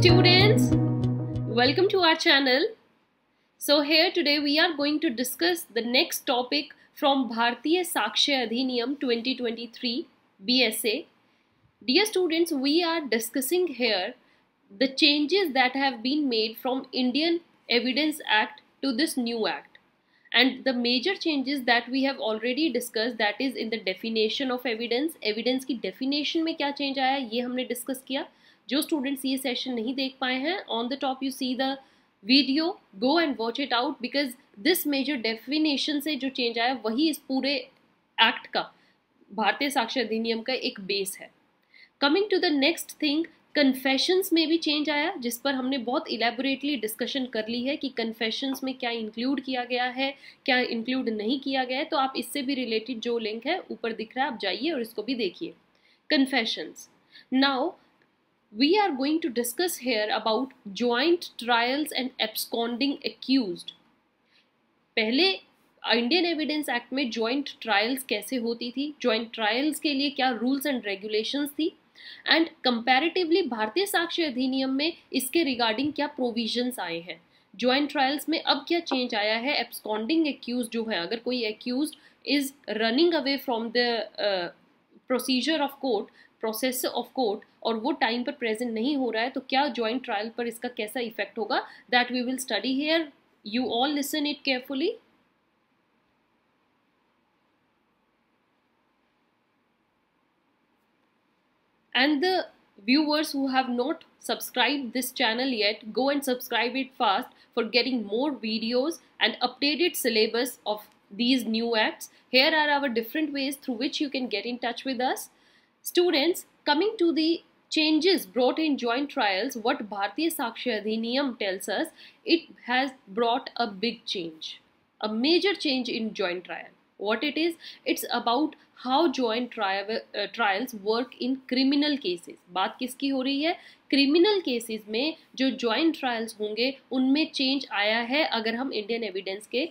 Dear students, welcome to our channel. So here today we are going to discuss the next topic from Bharatiya Sakshya Adhiniyam 2023 BSA. Dear students, we are discussing here the changes that have been made from Indian Evidence Act to this new act. And the major changes that we have already discussed that is in the definition of evidence, evidence ki definition में kya change aaya ye humne discuss किया. जो students ये session नहीं देख पाए हैं on the top you see the video go and watch it out because this major definition से जो चेंज आया वही इस पूरे एक्ट का भारतीय साक्षर अधिनियम का एक बेस है coming to the next thing confessions में भी चेंज आया जिस पर हमने बहुत इलेबोरेटली डिस्कशन कर ली है कि कन्फेशंस में क्या इंक्लूड किया गया है क्या इंक्लूड नहीं किया गया है तो आप इससे भी रिलेटेड जो लिंक है ऊपर दिख रहा है आप जाइए और इसको भी देखिए confessions now we are going to discuss here about joint trials and absconding accused पहले इंडियन एविडेंस एक्ट में जॉइंट ट्रायल्स कैसे होती थी जॉइंट ट्रायल्स के लिए क्या रूल्स एंड रेगुलेशंस थी एंड कंपैरेटिवली भारतीय साक्ष्य अधिनियम में इसके रिगार्डिंग क्या प्रोविजंस आए हैं जॉइंट ट्रायल्स में अब क्या चेंज आया है एब्सकॉन्डिंग एक्यूज जो है अगर कोई accused is running away from the procedure of court process of court और वो टाइम पर प्रेजेंट नहीं हो रहा है तो क्या जॉइंट ट्रायल पर इसका कैसा इफेक्ट होगा that we will study here you all listen it carefully and the viewers who have not subscribed this channel yet go and subscribe it fast for getting more videos and updated syllabus of these new acts here are our different ways through which you can get in touch with us students coming to the changes brought in joint trials what bhartiya sakshya adhiniyam tells us it has brought a big change a major change in joint trial what it is it's about how joint trial, uh, trials work in criminal cases baat kiski ho rahi hai criminal cases mein jo joint trials honge unme change aaya hai agar hum indian evidence ke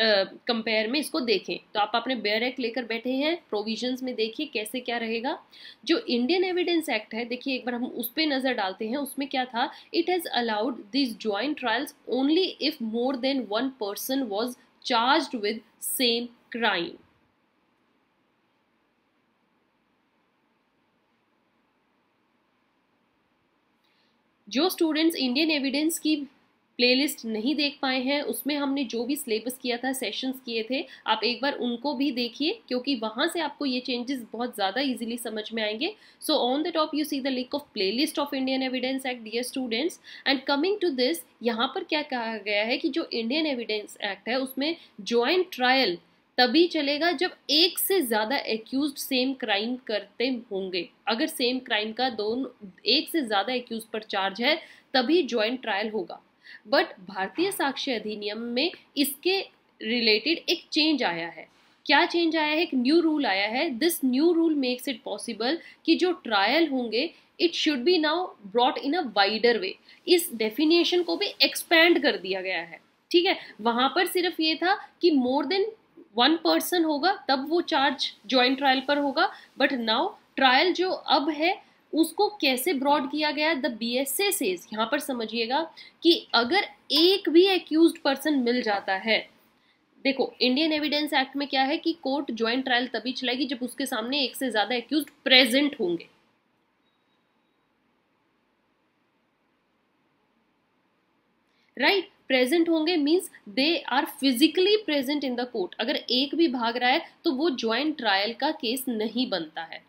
compare में इसको देखें तो आप अपने bare act लेकर बैठे हैं provisions में देखिए कैसे क्या रहेगा जो इंडियन एविडेंस एक्ट है देखिए एक बार हम उस पर नज़र डालते हैं उसमें क्या था it has allowed this joint trials only if more than one person was charge with same crime जो स्टूडेंट्स इंडियन एविडेंस की प्लेलिस्ट नहीं देख पाए हैं उसमें हमने जो भी सिलेबस किया था सेशंस किए थे आप एक बार उनको भी देखिए क्योंकि वहाँ से आपको ये चेंजेस बहुत ज़्यादा इजीली समझ में आएंगे so on the top you see the link of playlist of Indian evidence act dear students and coming to this यहाँ पर क्या कहा गया है कि जो इंडियन एविडेंस एक्ट है उसमें ज्वाइंट ट्रायल तभी चलेगा जब एक से ज़्यादा एक्यूज सेम क्राइम करते होंगे अगर सेम क्राइम का दोनों एक से ज़्यादा एक्यूज पर चार्ज है तभी ज्वाइंट ट्रायल होगा बट भारतीय साक्ष्य अधिनियम में इसके रिलेटेड एक चेंज आया है क्या चेंज आया है एक न्यू रूल आया है this new rule makes it possible कि जो ट्रायल होंगे it should be now brought in a wider way इस डेफिनेशन को भी एक्सपैंड कर दिया गया है ठीक है वहां पर सिर्फ ये था कि मोर देन वन पर्सन होगा तब वो चार्ज ज्वाइंट ट्रायल पर होगा बट नाउ ट्रायल जो अब है उसको कैसे ब्रॉड किया गया the B S A says यहाँ पर समझिएगा कि अगर एक भी एक्यूज पर्सन मिल जाता है देखो इंडियन एविडेंस एक्ट में क्या है कि कोर्ट ज्वाइंट ट्रायल तभी चलाएगी जब उसके सामने एक से ज्यादा एक्यूज प्रेजेंट होंगे राइट right? प्रेजेंट होंगे means they are physically present in the court अगर एक भी भाग रहा है तो वो ज्वाइंट ट्रायल का केस नहीं बनता है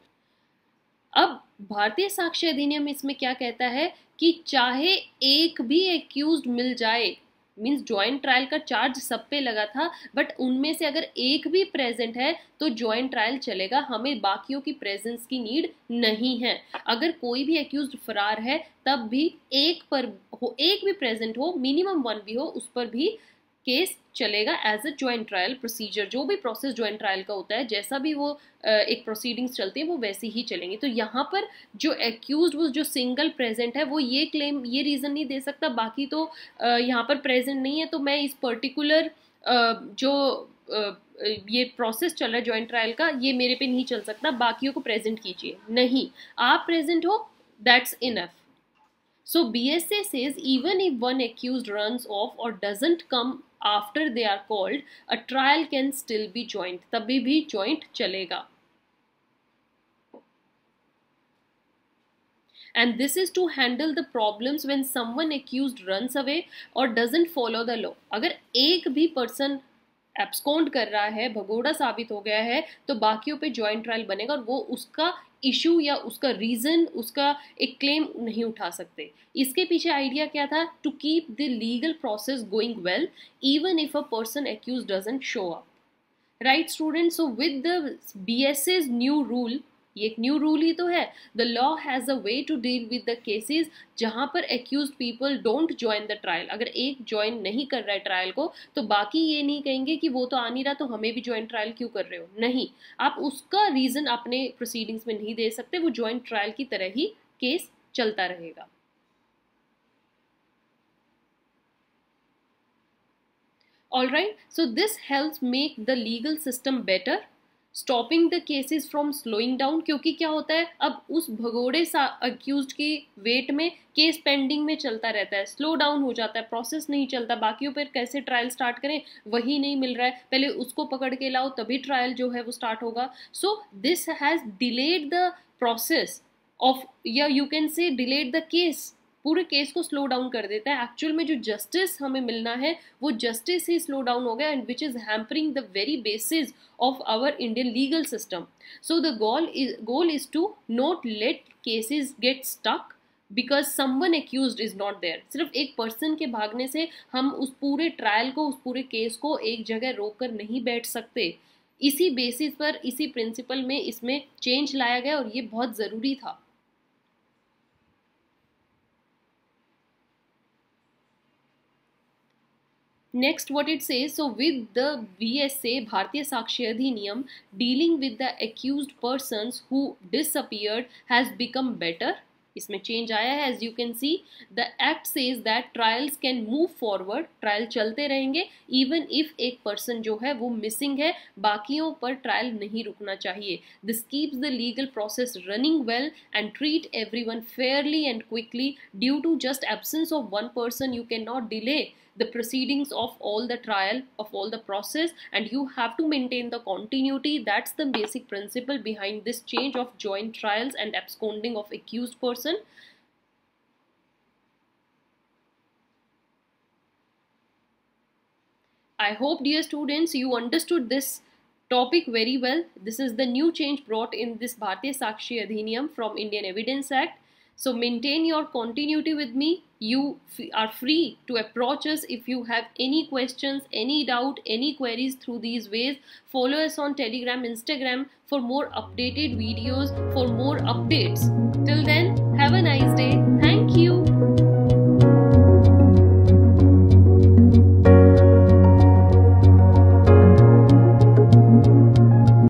अब भारतीय साक्ष्य अधिनियम इसमें क्या कहता है कि चाहे एक भी एक्यूज मिल जाए मीन्स ज्वाइंट ट्रायल का चार्ज सब पे लगा था बट उनमें से अगर एक भी प्रेजेंट है तो ज्वाइंट ट्रायल चलेगा हमें बाकियों की प्रेजेंस की नीड नहीं है अगर कोई भी एक्यूज फरार है तब भी एक पर हो एक भी प्रेजेंट हो मिनिमम वन भी हो उस पर भी केस चलेगा as a joint trial procedure जो भी प्रोसेस ज्वाइंट ट्रायल का होता है जैसा भी वो एक प्रोसीडिंग्स चलती है वो वैसी ही चलेंगे तो यहाँ पर जो एक्यूज वो जो सिंगल प्रेजेंट है वो ये क्लेम ये रीज़न नहीं दे सकता बाकी तो यहाँ पर प्रेजेंट नहीं है तो मैं इस पर्टिकुलर जो ये प्रोसेस चल रहा है ज्वाइंट ट्रायल का ये मेरे पे नहीं चल सकता बाकियों को प्रेजेंट कीजिए नहीं आप प्रेजेंट हो that's enough so B S S is even if one accused run off और doesn't come after they are called, a trial can still be joined. तभी bhi joint chalega, And this is to handle the problems when someone accused runs away or doesn't follow the law. Agar ek bhi person abscond कर रहा है भगोड़ा साबित हो गया है तो बाकियों पे जॉइंट ट्रायल बनेगा और वो उसका इशू या उसका रीज़न उसका एक क्लेम नहीं उठा सकते इसके पीछे आइडिया क्या था to keep the legal process going well even if a person accused doesn't show up right students so with the bs's new rule ये एक न्यू रूल ही तो है the law has a way to deal with the cases जहाँ पर accused people don't join the trial अगर एक join नहीं कर रहा है ट्रायल को तो बाकी ये नहीं कहेंगे कि वो तो आ नहीं रहा तो हमें भी ज्वाइन ट्रायल क्यों कर रहे हो नहीं आप उसका रीज़न अपने प्रोसीडिंग्स में नहीं दे सकते वो ज्वाइंट ट्रायल की तरह ही केस चलता रहेगा all right so this helps make the legal system better stopping the cases from slowing down क्योंकि क्या होता है अब उस भगोड़े सा अक्यूज की वेट में केस पेंडिंग में चलता रहता है स्लो डाउन हो जाता है प्रोसेस नहीं चलता बाकियों पर कैसे ट्रायल स्टार्ट करें वही नहीं मिल रहा है पहले उसको पकड़ के लाओ तभी ट्रायल जो है वो स्टार्ट होगा so this has delayed the process of या you can say delayed the case पूरे केस को स्लो डाउन कर देता है एक्चुअल में जो जस्टिस हमें मिलना है वो जस्टिस ही स्लो डाउन हो गया and which is hampering the very basis of our Indian legal system so the goal is goal is to not let cases get stuck because someone accused is not there सिर्फ एक person के भागने से हम उस पूरे trial को उस पूरे केस को एक जगह रोक कर नहीं बैठ सकते इसी बेसिस पर इसी प्रिंसिपल में इसमें चेंज लाया गया और ये बहुत ज़रूरी था next what it say so with the B S A Bharatiya Sakshya Adhiniyam dealing with the accused person who disappeared has become better इसमें चेंज आया है as you can see the act says that trials can move forward trial चलते रहेंगे even if एक person जो है वो missing है बाकियों पर ट्रायल नहीं रुकना चाहिए this keeps the legal process running well and treat everyone fairly and quickly due to just absence of one person you cannot delay the proceedings of all the trial of all the process and you have to maintain the continuity that's the basic principle behind this change of joint trials and absconding of accused person I hope dear students you understood this topic very well. This is the new change brought in this Bharatiya Sakshi Adhiniyam from Indian Evidence Act. So maintain your continuity with me. You are free to approach us if you have any questions, any doubt, any queries through these ways. Follow us on Telegram, Instagram for more updated videos, for more updates. Till then,